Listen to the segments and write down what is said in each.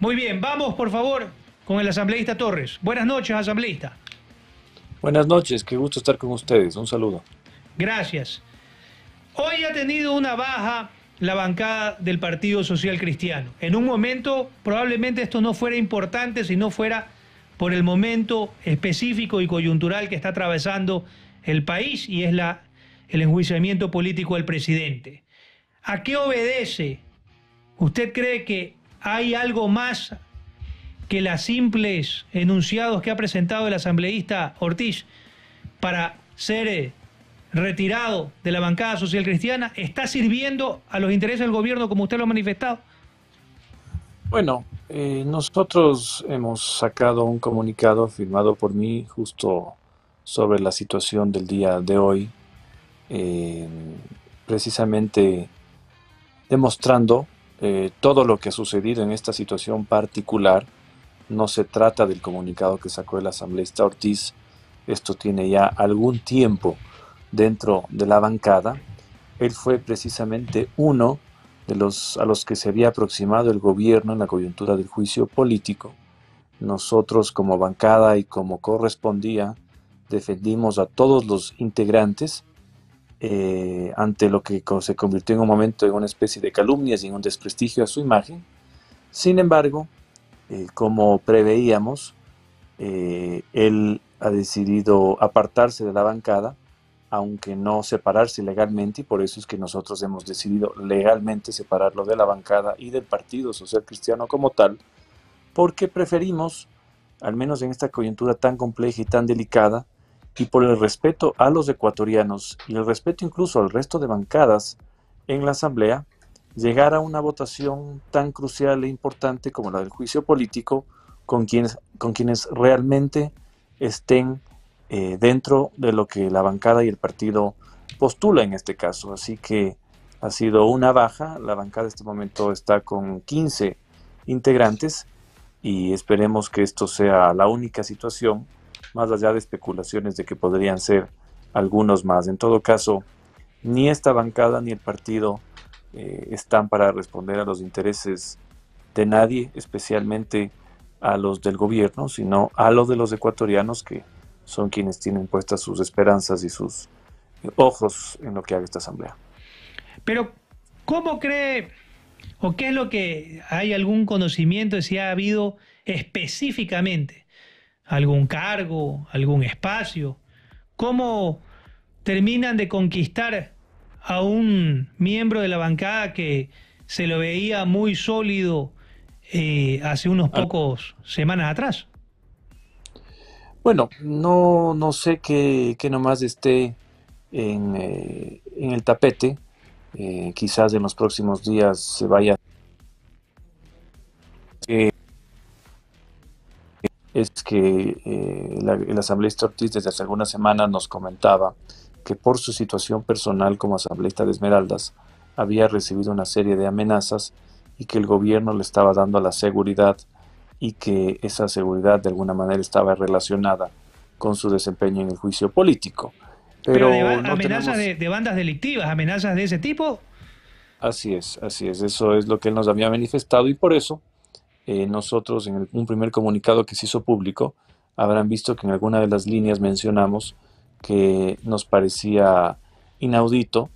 Muy bien, vamos por favor con el asambleísta Torres. Buenas noches, asambleísta. Buenas noches, qué gusto estar con ustedes. Un saludo. Gracias. Hoy ha tenido una baja la bancada del Partido Social Cristiano. En un momento probablemente esto no fuera importante si no fuera por el momento específico y coyuntural que está atravesando el país y es el enjuiciamiento político del presidente. ¿A qué obedece? ¿Usted cree que hay algo más que las simples enunciados que ha presentado el asambleísta Ortiz para ser eh, retirado de la bancada social cristiana, está sirviendo a los intereses del gobierno como usted lo ha manifestado. Bueno, eh, nosotros hemos sacado un comunicado firmado por mí justo sobre la situación del día de hoy, eh, precisamente demostrando eh, todo lo que ha sucedido en esta situación particular no se trata del comunicado que sacó el asambleísta Ortiz. Esto tiene ya algún tiempo dentro de la bancada. Él fue precisamente uno de los a los que se había aproximado el gobierno en la coyuntura del juicio político. Nosotros como bancada y como correspondía defendimos a todos los integrantes eh, ante lo que se convirtió en un momento en una especie de calumnias y en un desprestigio a su imagen. Sin embargo, eh, como preveíamos, eh, él ha decidido apartarse de la bancada, aunque no separarse legalmente, y por eso es que nosotros hemos decidido legalmente separarlo de la bancada y del Partido Social Cristiano como tal, porque preferimos, al menos en esta coyuntura tan compleja y tan delicada, y por el respeto a los ecuatorianos y el respeto incluso al resto de bancadas en la Asamblea, llegar a una votación tan crucial e importante como la del juicio político con quienes, con quienes realmente estén eh, dentro de lo que la bancada y el partido postula en este caso. Así que ha sido una baja. La bancada en este momento está con 15 integrantes y esperemos que esto sea la única situación más allá de especulaciones de que podrían ser algunos más. En todo caso, ni esta bancada ni el partido eh, están para responder a los intereses de nadie, especialmente a los del gobierno, sino a los de los ecuatorianos que son quienes tienen puestas sus esperanzas y sus eh, ojos en lo que haga esta asamblea. Pero, ¿cómo cree o qué es lo que hay algún conocimiento de si ha habido específicamente algún cargo, algún espacio, cómo terminan de conquistar a un miembro de la bancada que se lo veía muy sólido eh, hace unos ah. pocos semanas atrás. Bueno, no, no sé qué, nomás esté en, eh, en el tapete. Eh, quizás en los próximos días se vaya es que eh, el asambleísta Ortiz desde hace algunas semanas nos comentaba que por su situación personal como asambleísta de Esmeraldas había recibido una serie de amenazas y que el gobierno le estaba dando la seguridad y que esa seguridad de alguna manera estaba relacionada con su desempeño en el juicio político. Pero, amenazas de bandas delictivas, amenazas de ese tipo. Así es, así es, eso es lo que él nos había manifestado y por eso eh, nosotros en un primer comunicado que se hizo público, habrán visto que en alguna de las líneas mencionamos que nos parecía inaudito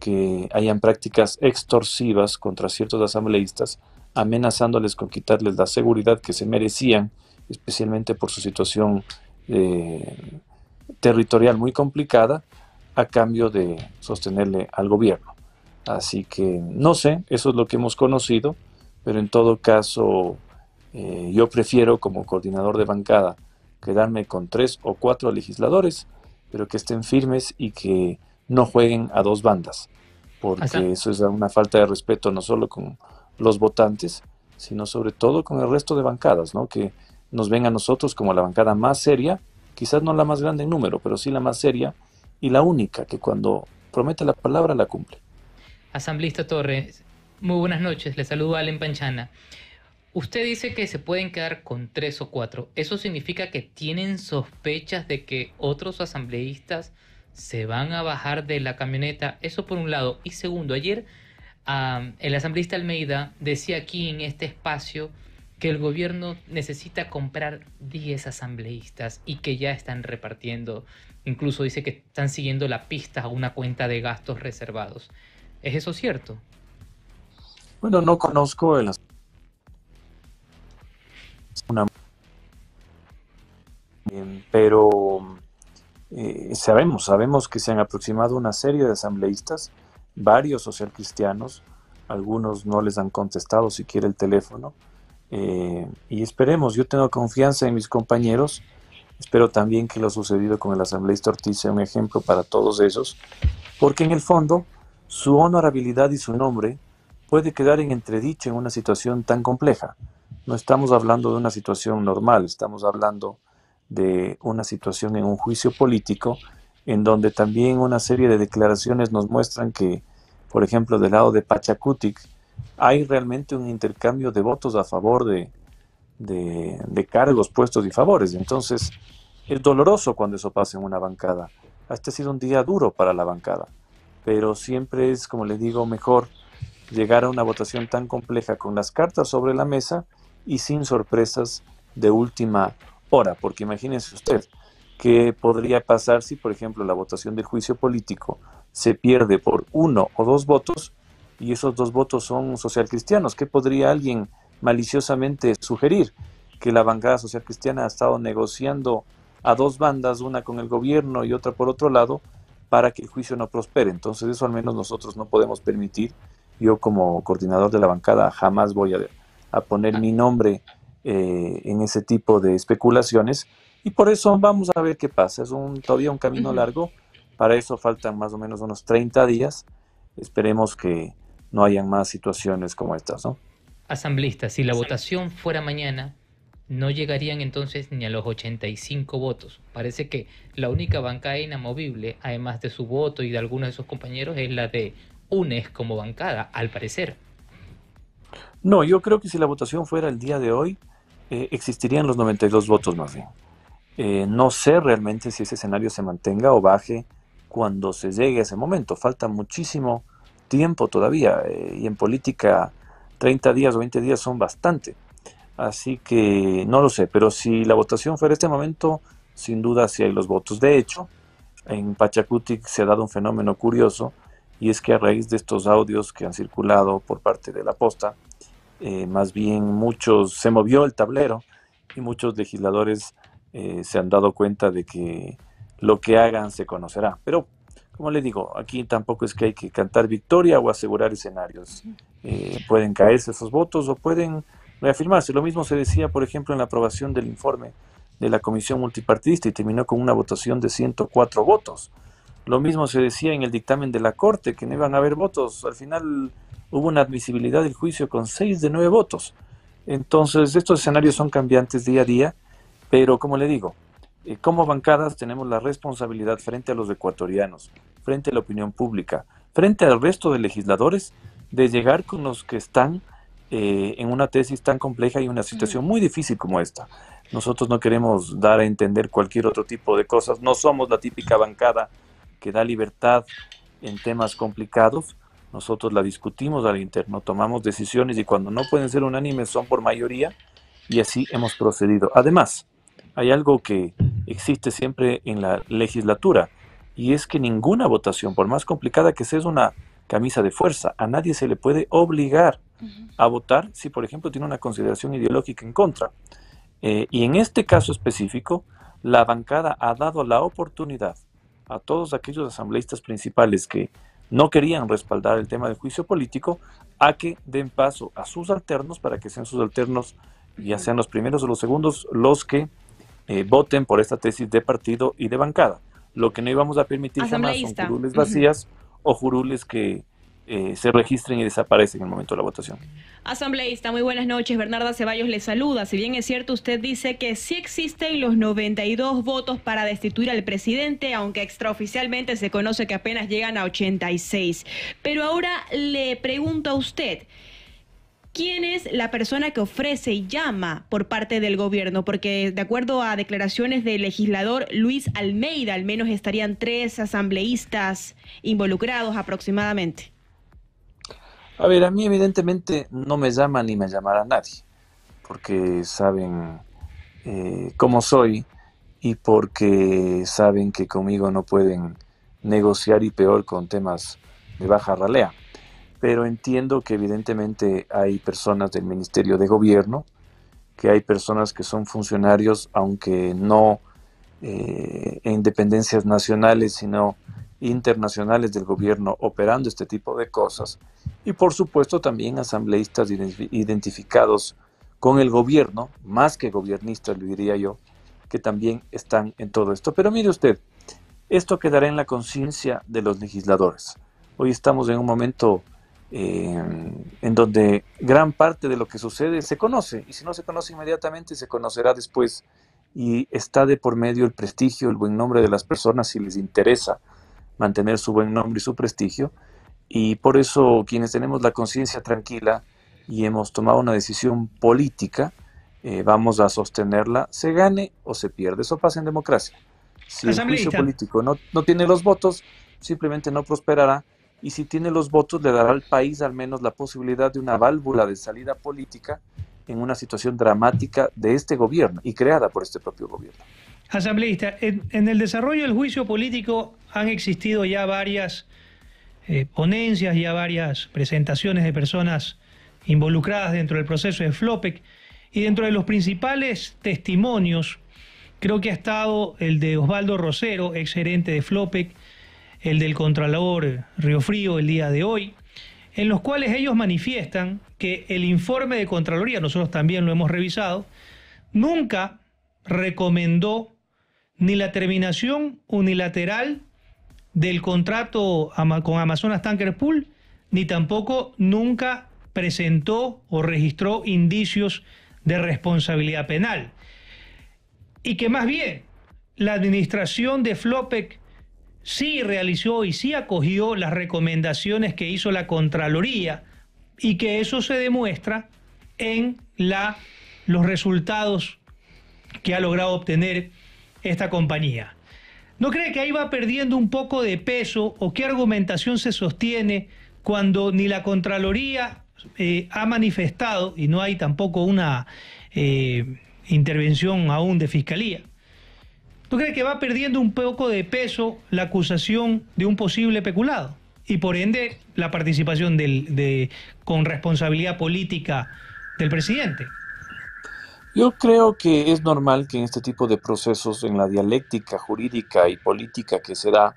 que hayan prácticas extorsivas contra ciertos asambleístas, amenazándoles con quitarles la seguridad que se merecían, especialmente por su situación eh, territorial muy complicada, a cambio de sostenerle al gobierno. Así que no sé, eso es lo que hemos conocido pero en todo caso eh, yo prefiero como coordinador de bancada quedarme con tres o cuatro legisladores, pero que estén firmes y que no jueguen a dos bandas, porque eso es una falta de respeto no solo con los votantes, sino sobre todo con el resto de bancadas, ¿no? que nos ven a nosotros como la bancada más seria, quizás no la más grande en número, pero sí la más seria y la única que cuando promete la palabra la cumple. Asamblista Torres, muy buenas noches, le saludo a Allen Panchana. Usted dice que se pueden quedar con tres o cuatro. ¿Eso significa que tienen sospechas de que otros asambleístas se van a bajar de la camioneta? Eso por un lado. Y segundo, ayer el asambleísta Almeida decía aquí en este espacio que el gobierno necesita comprar diez asambleístas y que ya están repartiendo. Incluso dice que están siguiendo la pista a una cuenta de gastos reservados. ¿Es eso cierto? Bueno, no conozco el una pero eh, sabemos, sabemos que se han aproximado una serie de asambleístas, varios cristianos, algunos no les han contestado siquiera el teléfono, eh, y esperemos, yo tengo confianza en mis compañeros, espero también que lo sucedido con el asambleísta Ortiz sea un ejemplo para todos esos, porque en el fondo su honorabilidad y su nombre puede quedar en entredicho en una situación tan compleja. No estamos hablando de una situación normal, estamos hablando de una situación en un juicio político en donde también una serie de declaraciones nos muestran que, por ejemplo, del lado de Pachacutic, hay realmente un intercambio de votos a favor de, cargos, puestos y favores. Entonces, es doloroso cuando eso pasa en una bancada. Este ha sido un día duro para la bancada, pero siempre es, como le digo, mejor llegar a una votación tan compleja con las cartas sobre la mesa y sin sorpresas de última hora, porque imagínense usted qué podría pasar si, por ejemplo, la votación del juicio político se pierde por uno o dos votos y esos dos votos son socialcristianos. ¿Qué podría alguien maliciosamente sugerir? Que la bancada socialcristiana ha estado negociando a dos bandas, una con el gobierno y otra por otro lado, para que el juicio no prospere. Entonces eso al menos nosotros no podemos permitir yo como coordinador de la bancada jamás voy a, a poner ah. mi nombre eh, en ese tipo de especulaciones y por eso vamos a ver qué pasa. Es un, todavía un camino largo, para eso faltan más o menos unos 30 días, esperemos que no hayan más situaciones como estas, ¿no? Asamblista, si la votación fuera mañana, no llegarían entonces ni a los 85 votos. Parece que la única bancada inamovible, además de su voto y de algunos de sus compañeros, es la de unes como bancada, al parecer. No, yo creo que si la votación fuera el día de hoy, eh, existirían los 92 votos más bien. Eh, no sé realmente si ese escenario se mantenga o baje cuando se llegue a ese momento. Falta muchísimo tiempo todavía eh, y en política 30 días o 20 días son bastante. Así que no lo sé, pero si la votación fuera este momento, sin duda sí hay los votos. De hecho, en Pachacuti se ha dado un fenómeno curioso y es que a raíz de estos audios que han circulado por parte de la posta, eh, más bien muchos, se movió el tablero y muchos legisladores eh, se han dado cuenta de que lo que hagan se conocerá. Pero, como le digo, aquí tampoco es que hay que cantar victoria o asegurar escenarios. Eh, pueden caerse esos votos o pueden reafirmarse. Lo mismo se decía, por ejemplo, en la aprobación del informe de la Comisión Multipartidista y terminó con una votación de 104 votos. Lo mismo se decía en el dictamen de la Corte, que no iban a haber votos. Al final hubo una admisibilidad del juicio con seis de nueve votos. Entonces, estos escenarios son cambiantes día a día, pero como le digo, eh, como bancadas tenemos la responsabilidad frente a los ecuatorianos, frente a la opinión pública, frente al resto de legisladores, de llegar con los que están eh, en una tesis tan compleja y una situación muy difícil como esta. Nosotros no queremos dar a entender cualquier otro tipo de cosas, no somos la típica bancada que da libertad en temas complicados, nosotros la discutimos al interno, tomamos decisiones y cuando no pueden ser unánimes son por mayoría y así hemos procedido. Además, hay algo que existe siempre en la legislatura y es que ninguna votación, por más complicada que sea, es una camisa de fuerza. A nadie se le puede obligar a votar si, por ejemplo, tiene una consideración ideológica en contra. Eh, y en este caso específico, la bancada ha dado la oportunidad a todos aquellos asambleístas principales que no querían respaldar el tema del juicio político a que den paso a sus alternos para que sean sus alternos, ya sean los primeros o los segundos, los que eh, voten por esta tesis de partido y de bancada. Lo que no íbamos a permitir jamás son jurules vacías o jurules que eh, se registren y desaparecen en el momento de la votación. Asambleísta, muy buenas noches. Bernarda Ceballos le saluda. Si bien es cierto, usted dice que sí existen los 92 votos para destituir al presidente, aunque extraoficialmente se conoce que apenas llegan a 86. Pero ahora le pregunto a usted. ¿Quién es la persona que ofrece y llama por parte del gobierno? Porque de acuerdo a declaraciones del legislador Luis Almeida, al menos estarían tres asambleístas involucrados aproximadamente. A ver, a mí evidentemente no me llama ni me llamará nadie, porque saben eh, cómo soy y porque saben que conmigo no pueden negociar y peor con temas de baja ralea. Pero entiendo que evidentemente hay personas del Ministerio de Gobierno, que hay personas que son funcionarios, aunque no eh, e independencias nacionales, sino internacionales del gobierno operando este tipo de cosas. Y por supuesto también asambleístas identificados con el gobierno, más que gobiernistas, le diría yo, que también están en todo esto. Pero mire usted, esto quedará en la conciencia de los legisladores. Hoy estamos en un momento eh, en donde gran parte de lo que sucede se conoce, y si no se conoce inmediatamente, se conocerá después y está de por medio el prestigio, el buen nombre de las personas si les interesa mantener su buen nombre y su prestigio. Y por eso quienes tenemos la conciencia tranquila y hemos tomado una decisión política, eh, vamos a sostenerla, se gane o se pierde. Eso pasa en democracia. Si el juicio político no, no tiene los votos, simplemente no prosperará. Y si tiene los votos, le dará al país al menos la posibilidad de una válvula de salida política en una situación dramática de este gobierno y creada por este propio gobierno. Asambleísta, en, el desarrollo del juicio político han existido ya varias eh, ponencias, ya varias presentaciones de personas involucradas dentro del proceso de FLOPEC y dentro de los principales testimonios creo que ha estado el de Osvaldo Rosero, ex gerente de FLOPEC, el del Contralor Río Frío el día de hoy, en los cuales ellos manifiestan que el informe de Contraloría, nosotros también lo hemos revisado, nunca recomendó ni la terminación unilateral del contrato con Amazonas Tanker Pool, ni tampoco nunca presentó o registró indicios de responsabilidad penal. Y que más bien la administración de Flopec sí realizó y sí acogió las recomendaciones que hizo la Contraloría y que eso se demuestra en los resultados que ha logrado obtener esta compañía. ¿No cree que ahí va perdiendo un poco de peso o qué argumentación se sostiene cuando ni la Contraloría eh, ha manifestado y no hay tampoco una eh, intervención aún de Fiscalía? ¿Tú crees que va perdiendo un poco de peso la acusación de un posible peculado? Y por ende, la participación de, con responsabilidad política del presidente. Yo creo que es normal que en este tipo de procesos, en la dialéctica jurídica y política que se da,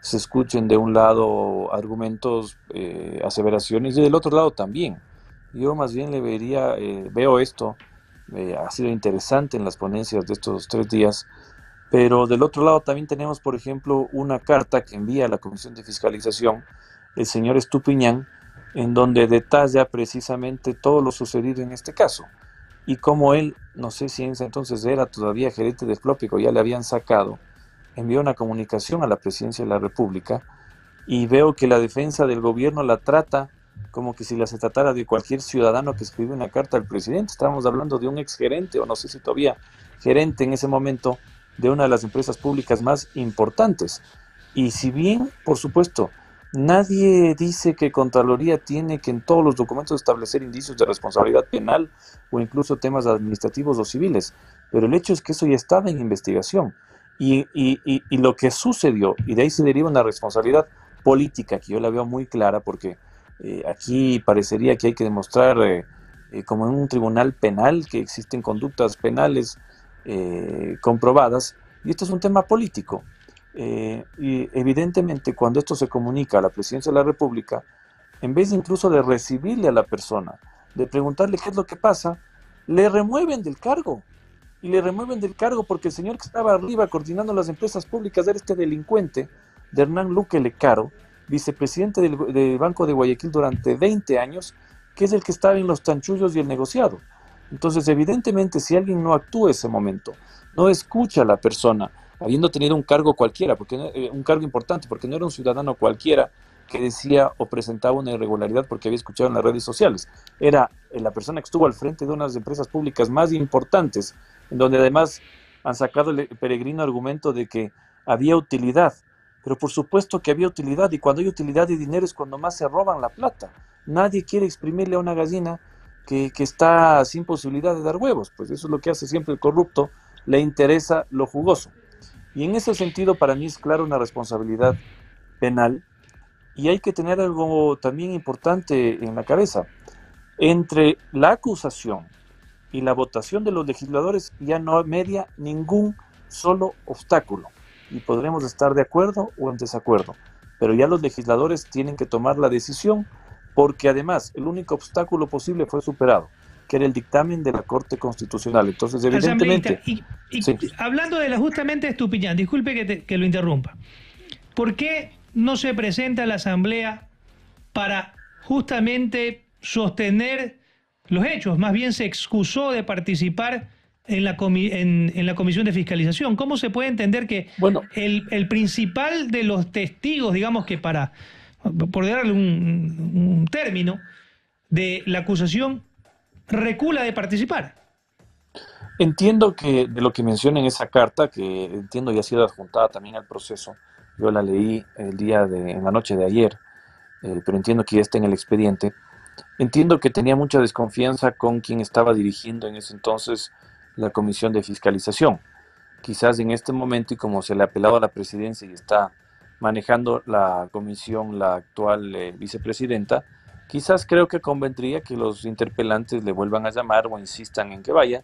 se escuchen de un lado argumentos, eh, aseveraciones y del otro lado también. Yo más bien le vería, eh, veo esto, eh, ha sido interesante en las ponencias de estos tres días, pero del otro lado también tenemos, por ejemplo, una carta que envía a la Comisión de Fiscalización el señor Estupiñán, en donde detalla precisamente todo lo sucedido en este caso. Y como él, no sé si en ese entonces era todavía gerente de Clópico, ya le habían sacado, envió una comunicación a la presidencia de la República y veo que la defensa del gobierno la trata como que si la se tratara de cualquier ciudadano que escribe una carta al presidente. Estábamos hablando de un exgerente o no sé si todavía gerente en ese momento, de una de las empresas públicas más importantes. Y si bien, por supuesto, nadie dice que Contraloría tiene que en todos los documentos establecer indicios de responsabilidad penal o incluso temas administrativos o civiles, pero el hecho es que eso ya estaba en investigación. Y, lo que sucedió, y de ahí se deriva una responsabilidad política que yo la veo muy clara porque eh, aquí parecería que hay que demostrar eh, eh, como en un tribunal penal que existen conductas penales eh, comprobadas. Y esto es un tema político. Eh, y evidentemente cuando esto se comunica a la presidencia de la República, en vez incluso de recibirle a la persona, de preguntarle qué es lo que pasa, le remueven del cargo. Y le remueven del cargo porque el señor que estaba arriba coordinando las empresas públicas era este delincuente de Hernán Luque Lecaro, vicepresidente del, Banco de Guayaquil durante 20 años, que es el que estaba en los tanchullos y el negociado. Entonces, evidentemente, si alguien no actúa ese momento, no escucha a la persona, habiendo tenido un cargo cualquiera, porque eh, un cargo importante, porque no era un ciudadano cualquiera que decía o presentaba una irregularidad porque había escuchado en las redes sociales. Era eh, la persona que estuvo al frente de unas empresas públicas más importantes, en donde además han sacado el peregrino argumento de que había utilidad. Pero por supuesto que había utilidad, y cuando hay utilidad y dinero es cuando más se roban la plata. Nadie quiere exprimirle a una gallina que, está sin posibilidad de dar huevos, pues eso es lo que hace siempre el corrupto, le interesa lo jugoso. Y en ese sentido para mí es claro una responsabilidad penal y hay que tener algo también importante en la cabeza. Entre la acusación y la votación de los legisladores ya no media ningún solo obstáculo y podremos estar de acuerdo o en desacuerdo, pero ya los legisladores tienen que tomar la decisión porque además el único obstáculo posible fue superado que era el dictamen de la Corte Constitucional. Entonces, evidentemente... hablando de la justamente de disculpe que, lo interrumpa. ¿Por qué no se presenta a la Asamblea para justamente sostener los hechos? Más bien se excusó de participar en la, Comisión de Fiscalización. ¿Cómo se puede entender que el principal de los testigos, digamos que para por darle un, término, de la acusación, recula de participar. Entiendo que de lo que menciona en esa carta, que entiendo ya ha sido adjuntada también al proceso, yo la leí el día de, en la noche de ayer, eh, pero entiendo que ya está en el expediente. Entiendo que tenía mucha desconfianza con quien estaba dirigiendo en ese entonces la comisión de fiscalización. Quizás en este momento y como se le ha apelado a la presidencia y está manejando la comisión la actual eh, vicepresidenta, quizás creo que convendría que los interpelantes le vuelvan a llamar o insistan en que vaya,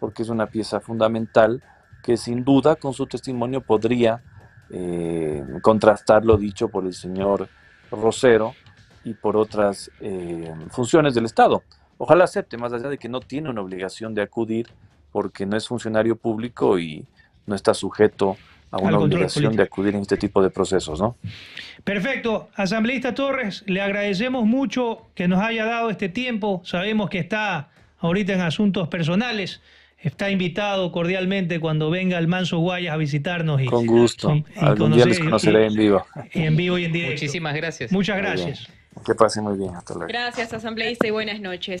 porque es una pieza fundamental que sin duda con su testimonio podría eh, contrastar lo dicho por el señor Rosero y por otras eh, funciones del Estado. Ojalá acepte, más allá de que no tiene una obligación de acudir porque no es funcionario público y no está sujeto a una obligación de acudir en este tipo de procesos, ¿no? Perfecto. Asambleísta Torres, le agradecemos mucho que nos haya dado este tiempo. Sabemos que está ahorita en asuntos personales. Está invitado cordialmente cuando venga el Manso Guayas a visitarnos. Y, Con gusto. Algún día les conoceré en vivo. En vivo y en directo. Muchísimas gracias. Muchas gracias. Que pasen muy bien. Hasta luego. Gracias, asambleísta, y buenas noches.